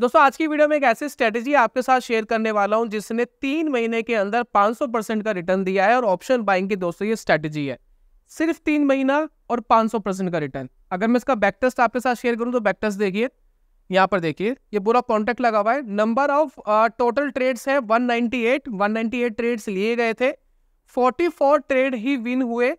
दोस्तों आज की वीडियो में एक ऐसी स्ट्रेटेजी आपके साथ शेयर करने वाला हूं जिसने तीन महीने के अंदर 500 परसेंट का रिटर्न दिया है और ऑप्शन बाइंग की दोस्तों ये स्ट्रेटेजी है सिर्फ तीन महीना और 500 परसेंट का रिटर्न अगर मैं इसका बैकटेस्ट आपके साथ शेयर करूं तो बैकटेस्ट देखिए यहाँ पर देखिए ये पूरा कॉन्टेक्ट लगा हुआ है नंबर ऑफ टोटल ट्रेड्स है वन 198 ट्रेड्स लिए गए थे फोर्टी ट्रेड ही विन हुए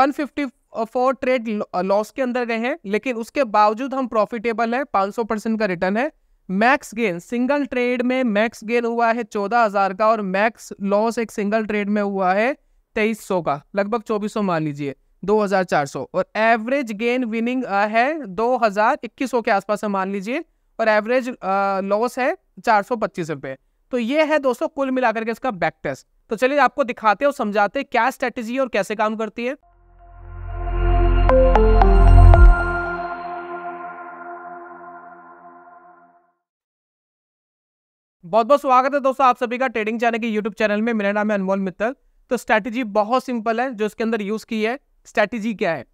वन ट्रेड लॉस के अंदर गए हैं लेकिन उसके बावजूद हम प्रॉफिटेबल है 500 परसेंट का रिटर्न है मैक्स गेन सिंगल ट्रेड में मैक्स गेन हुआ है चौदह हजार का और मैक्स लॉस एक सिंगल ट्रेड में हुआ है तेईस सौ का लगभग चौबीस सौ मान लीजिए दो हजार चार सौ और एवरेज गेन विनिंग है दो हजार इक्कीस सौ के आसपास है मान लीजिए और एवरेज लॉस है चार सौ पच्चीस रुपए तो ये है दोस्तों कुल मिलाकर के इसका बैक टेस्ट तो चलिए आपको दिखाते और समझाते क्या स्ट्रेटेजी है और कैसे काम करती है बहुत बहुत स्वागत है दोस्तों आप सभी का ट्रेडिंग चैनल के यूट्यूब चैनल में मेरा नाम है अनमोल मित्तल तो स्ट्रैटेजी बहुत सिंपल है जो इसके अंदर यूज़ की है स्ट्रैटेजी क्या है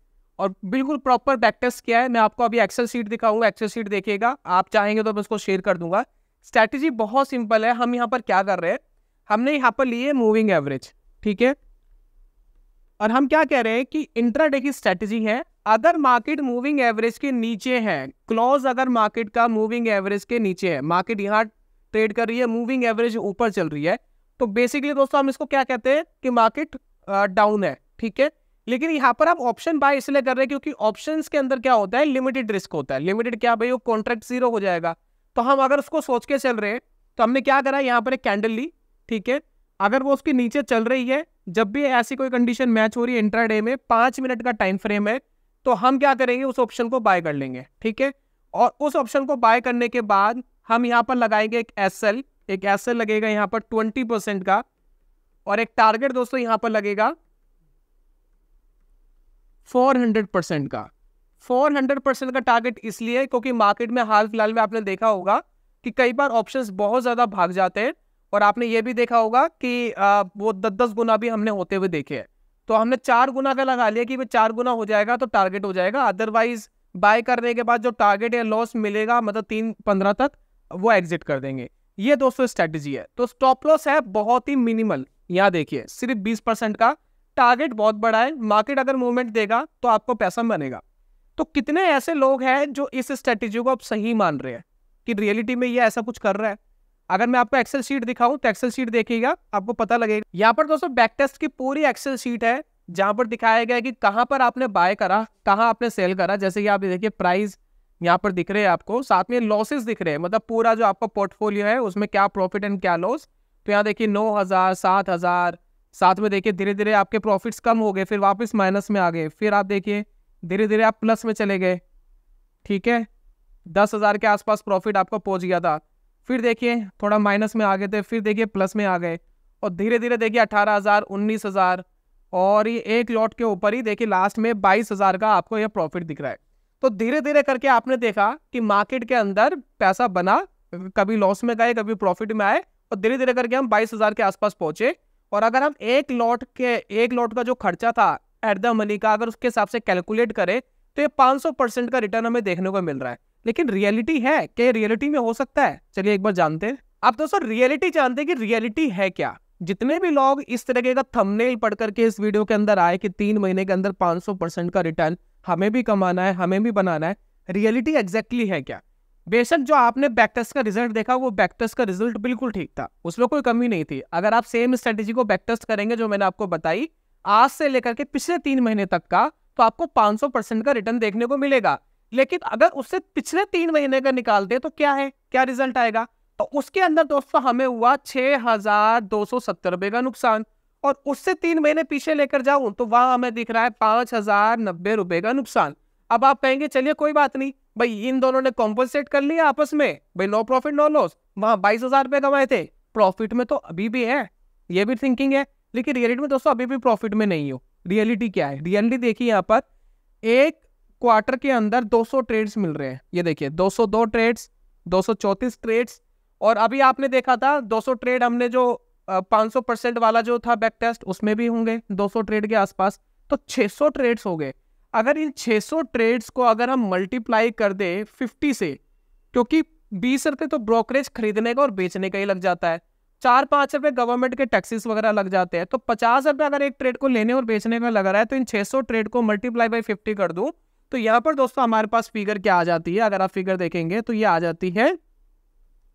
और बिल्कुल प्रॉपर प्रैक्टिस क्या है मैं आपको अभी एक्सेल सीट दिखाऊंगा एक्सेल सीट देखिएगा आप चाहेंगे तो मैं उसको शेयर कर दूंगा स्ट्रैटेजी बहुत सिंपल है हम यहाँ पर क्या कर रहे हैं हमने यहाँ पर लिए मूविंग एवरेज ठीक है और हम क्या कह रहे हैं कि इंट्राडे की स्ट्रैटेजी है अगर मार्केट मूविंग एवरेज के नीचे है क्लोज अगर मार्केट का मूविंग एवरेज के नीचे है मार्केट यहाँ ट्रेड कर रही है मूविंग एवरेज ऊपर चल रही है तो बेसिकली दोस्तों हम इसको क्या कहते हैं कि मार्केट डाउन है ठीक है लेकिन यहाँ पर आप ऑप्शन बाय इसलिए कर रहे हैं क्योंकि ऑप्शन के अंदर क्या होता है लिमिटेड रिस्क होता है लिमिटेड क्या भाई वो कॉन्ट्रैक्ट जीरो हो जाएगा तो हम अगर उसको सोच के चल रहे हैं तो हमने क्या करा यहाँ पर एक कैंडल ली ठीक है अगर वो उसके नीचे चल रही है जब भी ऐसी कोई कंडीशन मैच हो रही है इंट्राडे में पाँच मिनट का टाइम फ्रेम है तो हम क्या करेंगे उस ऑप्शन को बाय कर लेंगे ठीक है और उस ऑप्शन को बाय करने के बाद हम यहाँ पर लगाएंगे एक एस एल एक एस एल लगेगा यहाँ पर ट्वेंटी परसेंट का और एक टारगेट दोस्तों यहाँ पर लगेगा फोर हंड्रेड परसेंट का फोर हंड्रेड परसेंट का टारगेट इसलिए क्योंकि मार्केट में हाल फिलहाल में आपने देखा होगा कि कई बार ऑप्शंस बहुत ज़्यादा भाग जाते हैं और आपने ये भी देखा होगा कि आ, वो दस दस गुना भी हमने होते हुए देखे हैं तो हमने चार गुना का लगा लिया कि भाई चार गुना हो जाएगा तो टारगेट हो जाएगा अदरवाइज बाय करने के बाद जो टारगेट या लॉस मिलेगा मतलब तीन पंद्रह तक वो एग्जिट कर देंगे ये दोस्तों स्ट्रेटेजी है तो स्टॉप लॉस है बहुत ही मिनिमल यहाँ देखिए सिर्फ बीस परसेंट का टारगेट बहुत बड़ा है मार्केट अगर मूवमेंट देगा तो आपको पैसा बनेगा तो कितने ऐसे लोग हैं जो इस स्ट्रेटेजी को आप सही मान रहे हैं कि रियलिटी में ये ऐसा कुछ कर रहा है अगर मैं आपको एक्सेल शीट दिखाऊं तो एक्सेल शीट देखिएगा आपको पता लगेगा यहाँ पर दोस्तों बैक टेस्ट की पूरी एक्सेल शीट है जहां पर दिखाया गया कि कहाँ पर आपने बाय करा कहाँ आपने सेल करा जैसे कि आप देखिए प्राइस यहाँ पर दिख रहे हैं आपको साथ में लॉसेस दिख रहे हैं मतलब पूरा जो आपका पोर्टफोलियो है उसमें क्या प्रॉफिट एंड क्या लॉस तो यहाँ देखिए नौ हज़ार सात हज़ार साथ में देखिए धीरे धीरे आपके प्रॉफिट्स कम हो गए फिर वापस माइनस में आ गए फिर आप देखिए धीरे धीरे आप प्लस में चले गए ठीक है दस हज़ार के आसपास प्रॉफिट आपका पहुंच गया था फिर देखिए थोड़ा माइनस में आ गए थे फिर देखिए प्लस में आ गए और धीरे धीरे देखिए अठारह हज़ार उन्नीस हज़ार और ये एक लॉट के ऊपर ही देखिए लास्ट में बाईस हज़ार का आपको यह प्रॉफिट दिख रहा है तो धीरे धीरे करके आपने देखा कि मार्केट के अंदर पैसा बना कभी लॉस में गए कभी प्रॉफिट में आए और धीरे धीरे करके हम बाईस हजार के आसपास पहुंचे और अगर हम एक लॉट के एक लॉट का जो खर्चा था एट द मनी का अगर उसके हिसाब से कैलकुलेट करें तो ये 500 परसेंट का रिटर्न हमें देखने को मिल रहा है लेकिन रियलिटी है क्या रियलिटी में हो सकता है चलिए एक बार जानते हैं आप दोस्तों रियलिटी जानते हैं कि रियलिटी है क्या जितने भी लोग इस तरीके का थंबनेल पढ़ करके इस वीडियो के अंदर आए कि तीन महीने के अंदर 500 परसेंट का रिटर्न हमें भी कमाना है हमें भी बनाना है रियलिटी एग्जैक्टली है क्या बेशक जो आपने बैकटेस्ट का रिजल्ट देखा वो बैकटेस्ट का रिजल्ट बिल्कुल ठीक था उसमें कोई कमी नहीं थी अगर आप सेम स्ट्रेटेजी को बैकटेस्ट करेंगे जो मैंने आपको बताई आज से लेकर के पिछले तीन महीने तक का तो आपको 500 परसेंट का रिटर्न देखने को मिलेगा लेकिन अगर उससे पिछले तीन महीने का निकाल दे तो क्या है क्या रिजल्ट आएगा तो उसके अंदर दोस्तों हमें हुआ छः हजार दो सौ सत्तर रुपए का नुकसान और उससे तीन महीने पीछे लेकर जाऊं तो वहां हमें दिख रहा है पांच हजार नब्बे रुपए का नुकसान अब आप कहेंगे चलिए कोई बात नहीं भाई इन दोनों ने कॉम्पनसेट कर लिया आपस में भाई नो प्रॉफिट नो लॉस वहां बाईस हजार रुपए कमाए थे प्रॉफिट में तो अभी भी है ये भी थिंकिंग है लेकिन रियलिटी में दोस्तों अभी भी प्रॉफिट में नहीं हो रियलिटी क्या है रियलिटी देखिए यहाँ पर एक क्वार्टर के अंदर 200 ट्रेड्स मिल रहे हैं ये देखिए 202 ट्रेड्स दो ट्रेड्स और अभी आपने देखा था 200 ट्रेड हमने जो पाँच सौ परसेंट वाला जो था बैक टेस्ट उसमें भी होंगे 200 ट्रेड के आसपास तो 600 ट्रेड्स हो गए अगर इन 600 ट्रेड्स को अगर हम मल्टीप्लाई कर दें 50 से क्योंकि बीस रुपये तो ब्रोकरेज खरीदने का और बेचने का ही लग जाता है चार पाँच रुपये गवर्नमेंट के टैक्सेस वगैरह लग जाते हैं तो पचास रुपये अगर एक ट्रेड को लेने और बेचने का लग रहा है तो इन छः ट्रेड को मल्टीप्लाई बाई फिफ्टी कर दूँ तो यहाँ पर दोस्तों हमारे पास फिगर क्या आ जाती है अगर आप फिगर देखेंगे तो ये आ जाती है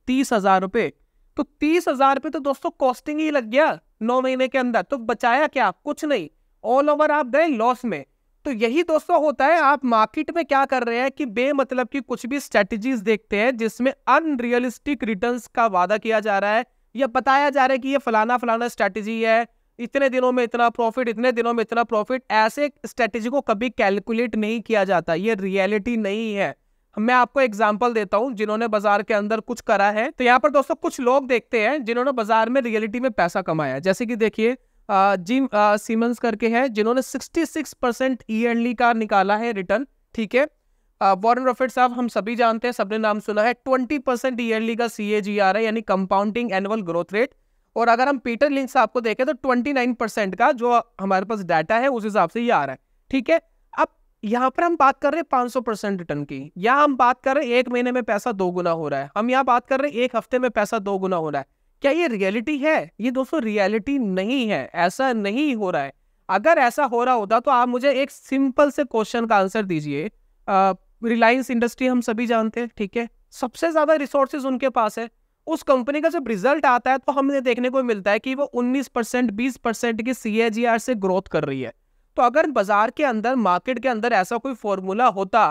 तीस हज़ार रुपये तो तीस हजार रुपए तो दोस्तों कॉस्टिंग ही लग गया नौ महीने के अंदर तो बचाया क्या कुछ नहीं ऑल ओवर आप गए लॉस में तो यही दोस्तों होता है आप मार्केट में क्या कर रहे हैं कि बेमतलब की कुछ भी स्ट्रेटजीज देखते हैं जिसमें अनरियलिस्टिक रिटर्न का वादा किया जा रहा है या बताया जा रहा है कि ये फलाना फलाना स्ट्रैटेजी है इतने दिनों में इतना प्रॉफिट इतने दिनों में इतना प्रॉफिट ऐसे स्ट्रैटेजी को कभी कैलकुलेट नहीं किया जाता ये रियलिटी नहीं है मैं आपको एग्जाम्पल देता हूँ जिन्होंने बाजार के अंदर कुछ करा है तो यहाँ पर दोस्तों कुछ लोग देखते हैं जिन्होंने बाजार में रियलिटी में पैसा कमाया जैसे कि देखिए जिम सीमेंस करके है जिन्होंने 66 परसेंट ईयरली का निकाला है रिटर्न ठीक है वॉरेन रॉफेट साहब हम सभी जानते हैं सबने नाम सुना है 20 परसेंट ईयरली का सी ए जी आर है यानी कंपाउंडिंग एनुअल ग्रोथ रेट और अगर हम पीटर लिंक साहब को देखें तो 29 परसेंट का जो हमारे पास डाटा है उस हिसाब से ये आ रहा है ठीक है यहाँ पर हम बात कर रहे हैं पांच सौ परसेंट रिटर्न की या हम बात कर रहे हैं एक महीने में पैसा दो गुना हो रहा है हम यहाँ बात कर रहे हैं एक हफ्ते में पैसा दो गुना हो रहा है क्या ये रियलिटी है ये दोस्तों रियलिटी नहीं है ऐसा नहीं हो रहा है अगर ऐसा हो रहा होता तो आप मुझे एक सिंपल से क्वेश्चन का आंसर दीजिए रिलायंस इंडस्ट्री हम सभी जानते हैं ठीक है सबसे ज़्यादा रिसोर्सेज उनके पास है उस कंपनी का जब रिजल्ट आता है तो हमें देखने को मिलता है कि वो 19 परसेंट बीस परसेंट की सी से ग्रोथ कर रही है तो अगर बाजार के अंदर मार्केट के अंदर ऐसा कोई फॉर्मूला होता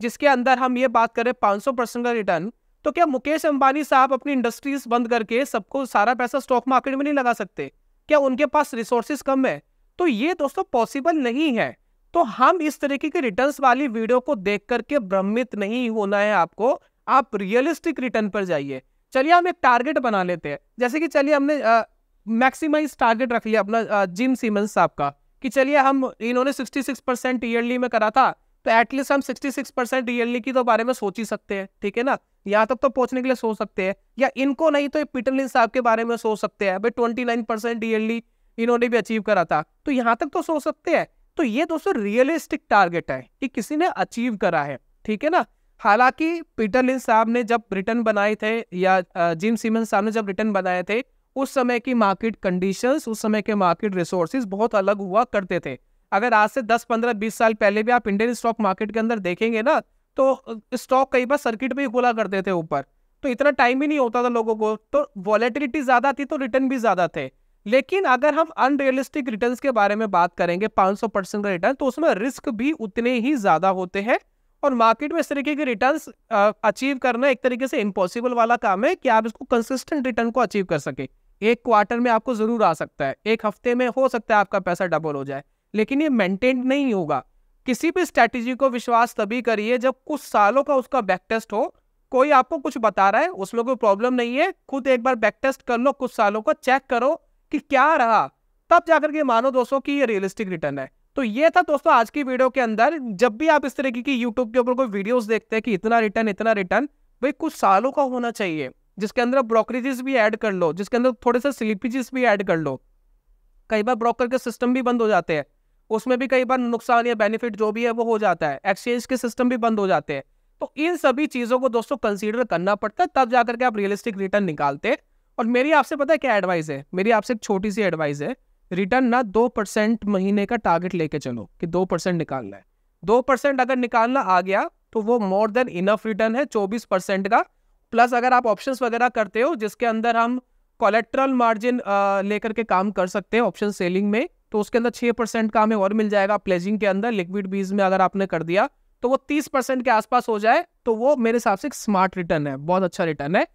जिसके अंदर हम ये बात करें सौ परसेंट का रिटर्न तो क्या मुकेश अंबानी साहब अपनी इंडस्ट्रीज बंद करके सबको सारा पैसा स्टॉक मार्केट में नहीं लगा सकते क्या उनके पास रिसोर्सेज कम है तो ये दोस्तों पॉसिबल नहीं है तो हम इस तरीके की रिटर्न वाली वीडियो को देख करके भ्रमित नहीं होना है आपको आप रियलिस्टिक रिटर्न पर जाइए चलिए हम एक टारगेट बना लेते हैं जैसे कि चलिए हमने मैक्सिमाइज टारगेट रख लिया अपना जिम सीमेंस साहब का कि चलिए हम इन्होंने 66 परसेंट ईयरली में करा था तो एटलीस्ट हम 66 परसेंट ईयरली की तो बारे में सोच ही सकते हैं ठीक है ना यहाँ तक तो पहुंचने के लिए सोच सकते हैं या इनको नहीं तो पीटर पिटलिन साहब के बारे में सोच सकते हैं भाई ट्वेंटी नाइन परसेंट ईयरली इन्होंने भी अचीव करा था तो यहाँ तक तो सोच सकते हैं तो ये दोस्तों रियलिस्टिक टारगेट है कि किसी ने अचीव करा है ठीक है ना हालांकि पीटर लिन साहब ने जब रिटर्न बनाए थे या जिम सीमन साहब ने जब रिटर्न बनाए थे उस समय की मार्केट कंडीशंस उस समय के मार्केट रिसोर्सेज बहुत अलग हुआ करते थे अगर आज से 10 15 20 साल पहले भी आप इंडियन स्टॉक मार्केट के अंदर देखेंगे ना तो स्टॉक कई बार सर्किट में ही खोला करते थे ऊपर तो इतना टाइम ही नहीं होता था लोगों को तो वॉलेटिलिटी ज़्यादा थी तो रिटर्न भी ज़्यादा थे लेकिन अगर हम अनरियलिस्टिक रिटर्न के बारे में बात करेंगे सौ परसेंट का रिटर्न तो उसमें रिस्क भी उतने ही ज़्यादा होते हैं और मार्केट में इस तरीके के रिटर्न अचीव करना एक तरीके से इम्पॉसिबल वाला काम है कि आप इसको कंसिस्टेंट रिटर्न को अचीव कर सकें एक क्वार्टर में आपको ज़रूर आ सकता है एक हफ्ते में हो सकता है आपका पैसा डबल हो जाए लेकिन ये मेंटेन नहीं होगा किसी भी स्ट्रैटेजी को विश्वास तभी करिए जब कुछ सालों का उसका बैक टेस्ट हो कोई आपको कुछ बता रहा है उसमें कोई प्रॉब्लम नहीं है खुद एक बार बैक टेस्ट कर लो कुछ सालों का चेक करो कि क्या रहा तब जाकर के मानो दोस्तों कि ये रियलिस्टिक रिटर्न है तो ये था दोस्तों आज की वीडियो के अंदर जब भी आप इस तरीके की यूट्यूब के ऊपर कोई वीडियोस देखते हैं कि इतना रिटर्न इतना रिटर्न भाई कुछ सालों का होना चाहिए जिसके अंदर ब्रोकरेजेस भी ऐड कर लो जिसके अंदर थोड़े से स्लिपेजेस भी ऐड कर लो कई बार ब्रोकर के सिस्टम भी बंद हो जाते हैं उसमें भी कई बार नुकसान या बेनिफिट जो भी है वो हो जाता है एक्सचेंज के सिस्टम भी बंद हो जाते हैं तो इन सभी चीज़ों को दोस्तों कंसीडर करना पड़ता है तब जाकर के आप रियलिस्टिक रिटर्न निकालते हैं और मेरी आपसे पता है क्या एडवाइस है मेरी आपसे एक छोटी सी एडवाइस है रिटर्न ना दो परसेंट महीने का टारगेट लेके चलो कि दो परसेंट निकालना है दो परसेंट अगर निकालना आ गया तो वो मोर देन इनफ रिटर्न है चौबीस परसेंट का प्लस अगर आप ऑप्शंस वगैरह करते हो जिसके अंदर हम कोलेक्ट्रल मार्जिन लेकर के काम कर सकते हैं ऑप्शन सेलिंग में तो उसके अंदर छः परसेंट का हमें और मिल जाएगा प्लेजिंग के अंदर लिक्विड बीज में अगर आपने कर दिया तो वो तीस परसेंट के आसपास हो जाए तो वो मेरे हिसाब से स्मार्ट रिटर्न है बहुत अच्छा रिटर्न है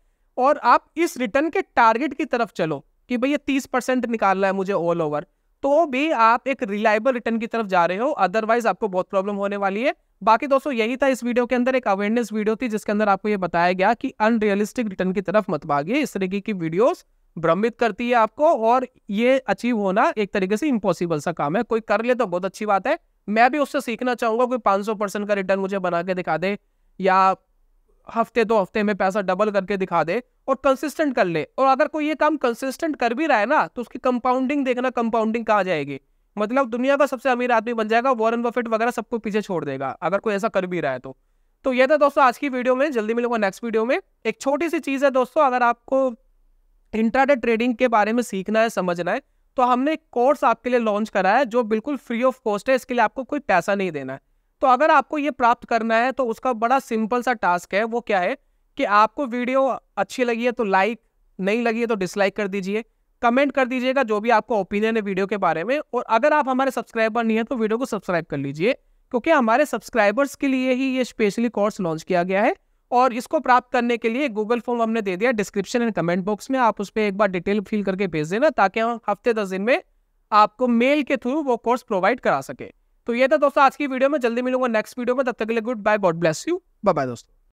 और आप इस रिटर्न के टारगेट की तरफ चलो कि भाई ये तीस परसेंट निकालना है मुझे ऑल ओवर तो भी आप एक रिलायबल रिटर्न की तरफ जा रहे हो अदरवाइज आपको बहुत प्रॉब्लम होने वाली है बाकी दोस्तों यही था इस वीडियो के अंदर एक अवेयरनेस वीडियो थी जिसके अंदर आपको यह बताया गया कि अनरियलिस्टिक रिटर्न की तरफ मत भागिए इस तरीके की वीडियोस भ्रमित करती है आपको और ये अचीव होना एक तरीके से इम्पॉसिबल सा काम है कोई कर ले तो बहुत अच्छी बात है मैं भी उससे सीखना चाहूंगा कोई 500 परसेंट का रिटर्न मुझे बना के दिखा दे या हफ्ते दो हफ्ते में पैसा डबल करके दिखा दे और कंसिस्टेंट कर ले और अगर कोई ये काम कंसिस्टेंट कर भी रहा है ना तो उसकी कंपाउंडिंग देखना कंपाउंडिंग कहा जाएगी मतलब दुनिया का सबसे अमीर आदमी बन जाएगा वॉरेन बफेट वगैरह सबको पीछे छोड़ देगा अगर कोई ऐसा कर भी रहा है तो तो ये था दोस्तों आज की वीडियो में जल्दी मिलूंगा नेक्स्ट वीडियो में एक छोटी सी चीज़ है दोस्तों अगर आपको इंट्राडे ट्रेडिंग के बारे में सीखना है समझना है तो हमने एक कोर्स आपके लिए लॉन्च करा है जो बिल्कुल फ्री ऑफ कॉस्ट है इसके लिए आपको कोई पैसा नहीं देना है तो अगर आपको ये प्राप्त करना है तो उसका बड़ा सिंपल सा टास्क है वो क्या है कि आपको वीडियो अच्छी लगी है तो लाइक नहीं लगी है तो डिसलाइक कर दीजिए कमेंट कर दीजिएगा जो भी आपका ओपिनियन है वीडियो के बारे में और अगर आप हमारे सब्सक्राइबर नहीं है तो वीडियो को सब्सक्राइब कर लीजिए क्योंकि हमारे सब्सक्राइबर्स के लिए ही ये स्पेशली कोर्स लॉन्च किया गया है और इसको प्राप्त करने के लिए गूगल फॉर्म हमने दे दिया डिस्क्रिप्शन एंड कमेंट बॉक्स में आप उस पर एक बार डिटेल फिल करके भेज देना ताकि हम हफ्ते दस दिन में आपको मेल के थ्रू वो कोर्स प्रोवाइड करा सकें तो ये था दोस्तों आज की वीडियो में जल्दी मिलूंगा नेक्स्ट वीडियो में तब तक के लिए goodbye God bless you bye bye दोस्तों